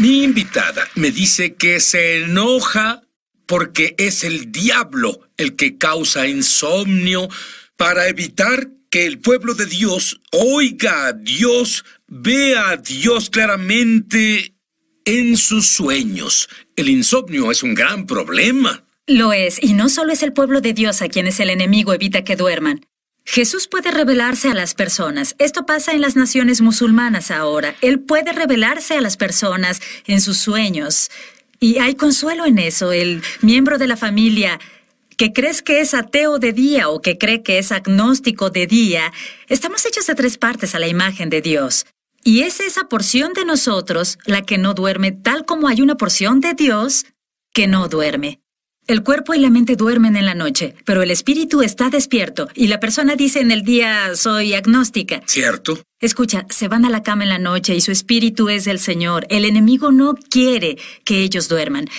Mi invitada me dice que se enoja porque es el diablo el que causa insomnio para evitar que el pueblo de Dios oiga a Dios, vea a Dios claramente en sus sueños. El insomnio es un gran problema. Lo es, y no solo es el pueblo de Dios a quienes el enemigo evita que duerman. Jesús puede revelarse a las personas. Esto pasa en las naciones musulmanas ahora. Él puede revelarse a las personas en sus sueños. Y hay consuelo en eso. El miembro de la familia que crees que es ateo de día o que cree que es agnóstico de día, estamos hechos de tres partes a la imagen de Dios. Y es esa porción de nosotros la que no duerme, tal como hay una porción de Dios que no duerme. El cuerpo y la mente duermen en la noche, pero el espíritu está despierto y la persona dice en el día soy agnóstica. Cierto. Escucha, se van a la cama en la noche y su espíritu es del Señor. El enemigo no quiere que ellos duerman.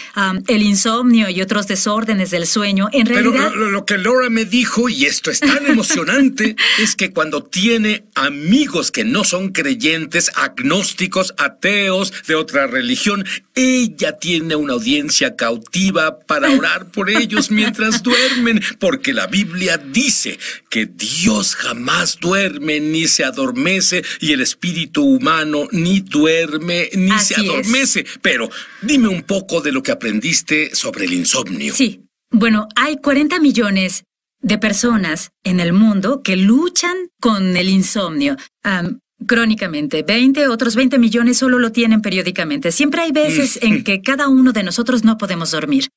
el insomnio y otros desórdenes del sueño, en realidad... Pero lo, lo que Laura me dijo, y esto es tan emocionante, es que cuando tiene amigos que no son creyentes, agnósticos, ateos, de otra religión, ella tiene una audiencia cautiva para orar por ellos mientras duermen, porque la Biblia dice que Dios jamás duerme ni se adormece y el espíritu humano ni duerme ni se adormece. Pero dime un poco de lo que aprendiste sobre el insomnio. Sí. Bueno, hay 40 millones de personas en el mundo que luchan con el insomnio. crónicamente, 20, otros 20 millones solo lo tienen periódicamente. Siempre hay veces mm. en que cada uno de nosotros no podemos dormir.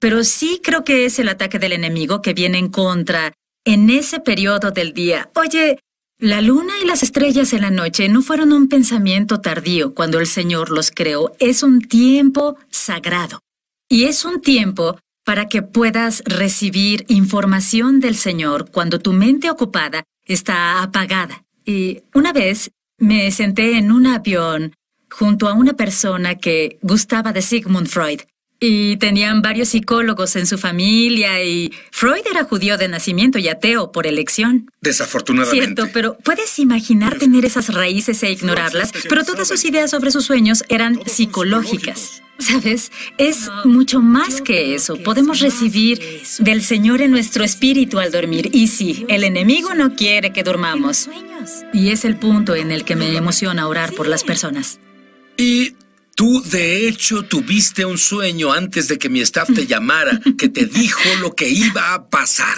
pero sí creo que es el ataque del enemigo que viene en contra en ese periodo del día. Oye, la luna y las estrellas en la noche no fueron un pensamiento tardío cuando el Señor los creó, es un tiempo sagrado. Y es un tiempo para que puedas recibir información del Señor cuando tu mente ocupada está apagada. Y una vez me senté en un avión junto a una persona que gustaba de Sigmund Freud y tenían varios psicólogos en su familia y Freud era judío de nacimiento y ateo por elección. Desafortunadamente. Cierto, pero puedes imaginar tener esas raíces e ignorarlas, pero todas sus ideas sobre sus sueños eran psicológicas. ¿Sabes? Es mucho más que eso. Podemos recibir del Señor en nuestro espíritu al dormir. Y sí, el enemigo no quiere que durmamos. Y es el punto en el que me emociona orar por las personas. Y Tú, de hecho, tuviste un sueño antes de que mi staff te llamara, que te dijo lo que iba a pasar.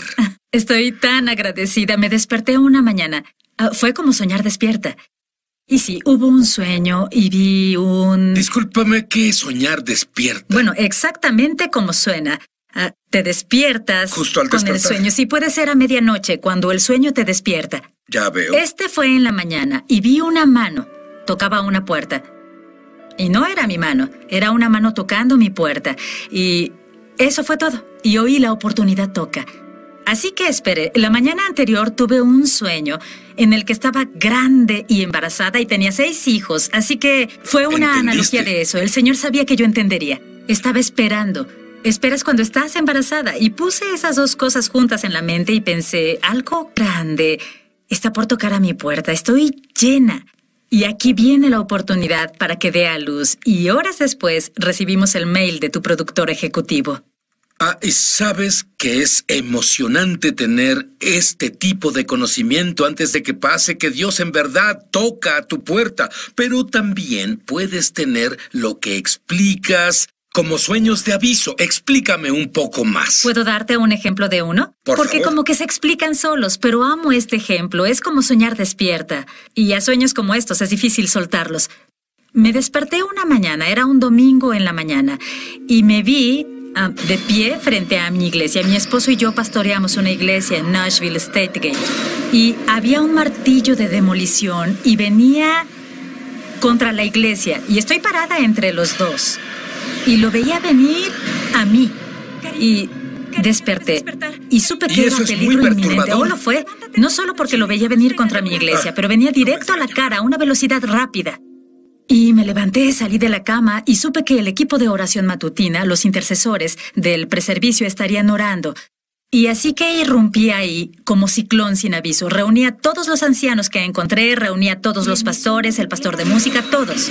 Estoy tan agradecida. Me desperté una mañana. Ah, fue como soñar despierta. Y sí, hubo un sueño y vi un... Discúlpame, ¿qué es soñar despierta? Bueno, exactamente como suena. Ah, te despiertas Justo al con el sueño. Sí, puede ser a medianoche, cuando el sueño te despierta. Ya veo. Este fue en la mañana y vi una mano. Tocaba una puerta. Y no era mi mano, era una mano tocando mi puerta. Y eso fue todo. Y oí la oportunidad toca. Así que esperé. La mañana anterior tuve un sueño en el que estaba grande y embarazada y tenía seis hijos. Así que fue una analogía de eso. El Señor sabía que yo entendería. Estaba esperando. Esperas cuando estás embarazada. Y puse esas dos cosas juntas en la mente y pensé, algo grande está por tocar a mi puerta. Estoy llena. Y aquí viene la oportunidad para que dé a luz y horas después recibimos el mail de tu productor ejecutivo. Ah, y sabes que es emocionante tener este tipo de conocimiento antes de que pase que Dios en verdad toca a tu puerta, pero también puedes tener lo que explicas como sueños de aviso, explícame un poco más. ¿Puedo darte un ejemplo de uno? Porque como que se explican solos, pero amo este ejemplo. Es como soñar despierta. Y a sueños como estos es difícil soltarlos. Me desperté una mañana, era un domingo en la mañana, y me vi ah, de pie frente a mi iglesia. Mi esposo y yo pastoreamos una iglesia en Nashville State Gate. Y había un martillo de demolición y venía contra la iglesia. Y estoy parada entre los dos y lo veía venir a mí. Y desperté y supe que era un peligro inminente. O lo fue, no solo porque lo veía venir contra mi iglesia, pero venía directo a la cara a una velocidad rápida. Y me levanté, salí de la cama y supe que el equipo de oración matutina, los intercesores del preservicio estarían orando. Y así que irrumpí ahí como ciclón sin aviso. Reuní a todos los ancianos que encontré, reuní a todos los pastores, el pastor de música, todos.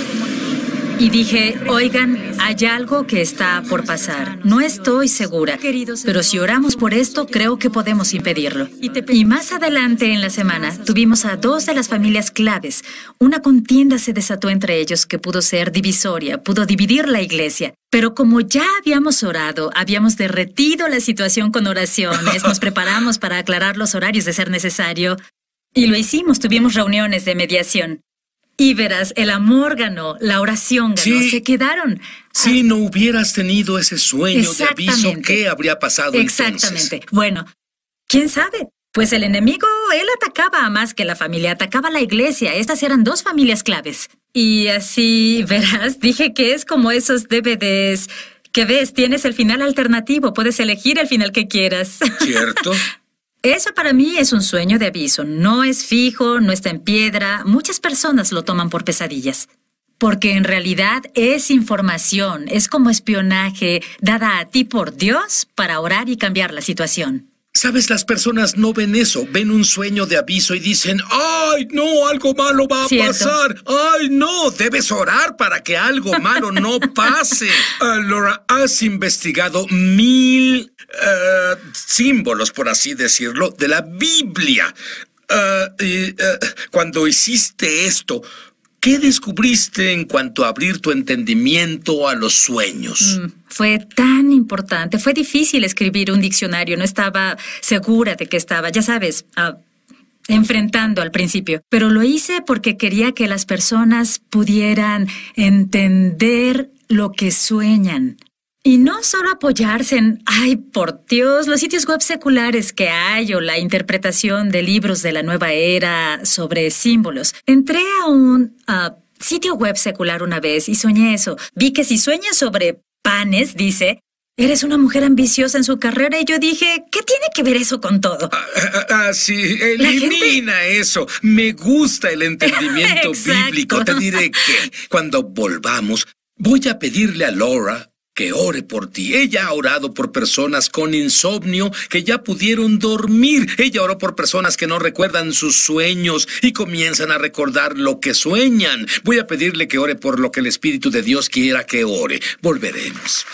Y dije, oigan, hay algo que está por pasar. No estoy segura, pero si oramos por esto, creo que podemos impedirlo. Y más adelante en la semana, tuvimos a dos de las familias claves. Una contienda se desató entre ellos que pudo ser divisoria, pudo dividir la iglesia. Pero como ya habíamos orado, habíamos derretido la situación con oraciones, nos preparamos para aclarar los horarios de ser necesario, y lo hicimos, tuvimos reuniones de mediación. Y verás, el amor ganó, la oración ganó, se quedaron. Si no hubieras tenido ese sueño de aviso, ¿qué habría pasado Exactamente. Bueno, ¿quién sabe? Pues el enemigo, él atacaba a más que la familia, atacaba a la iglesia. Estas eran dos familias claves. Y así, verás, dije que es como esos DVDs que ves, tienes el final alternativo, puedes elegir el final que quieras. ¿Cierto? Eso para mí es un sueño de aviso. No es fijo, no está en piedra. Muchas personas lo toman por pesadillas. Porque en realidad es información, es como espionaje dada a ti por Dios para orar y cambiar la situación. Sabes, las personas no ven eso, ven un sueño de aviso y dicen, ay, no, algo malo va a pasar, ay, no, debes orar para que algo malo no pase. Ah, Laura, has investigado mil eh, símbolos, por así decirlo, de la Biblia. Ah, eh, cuando hiciste esto, ¿Qué descubriste en cuanto a abrir tu entendimiento a los sueños? Mm, fue tan importante, fue difícil escribir un diccionario, no estaba segura de que estaba, ya sabes, ah, enfrentando al principio, pero lo hice porque quería que las personas pudieran entender lo que sueñan. Y no solo apoyarse en, ay, por Dios, los sitios web seculares que hay o la interpretación de libros de la nueva era sobre símbolos. Entré a un sitio web secular una vez y soñé eso. Vi que si sueñas sobre panes, dice, Eres una mujer ambiciosa en su carrera y yo dije, ¿qué tiene que ver eso con todo? Ah, ah, ah, ah sí, elimina eso. Me gusta el entendimiento bíblico. Te diré que cuando volvamos, voy a pedirle a Laura que ore por ti. Ella ha orado por personas con insomnio que ya pudieron dormir. Ella oró por personas que no recuerdan sus sueños y comienzan a recordar lo que sueñan. Voy a pedirle que ore por lo que el Espíritu de Dios quiera que ore. Volveremos.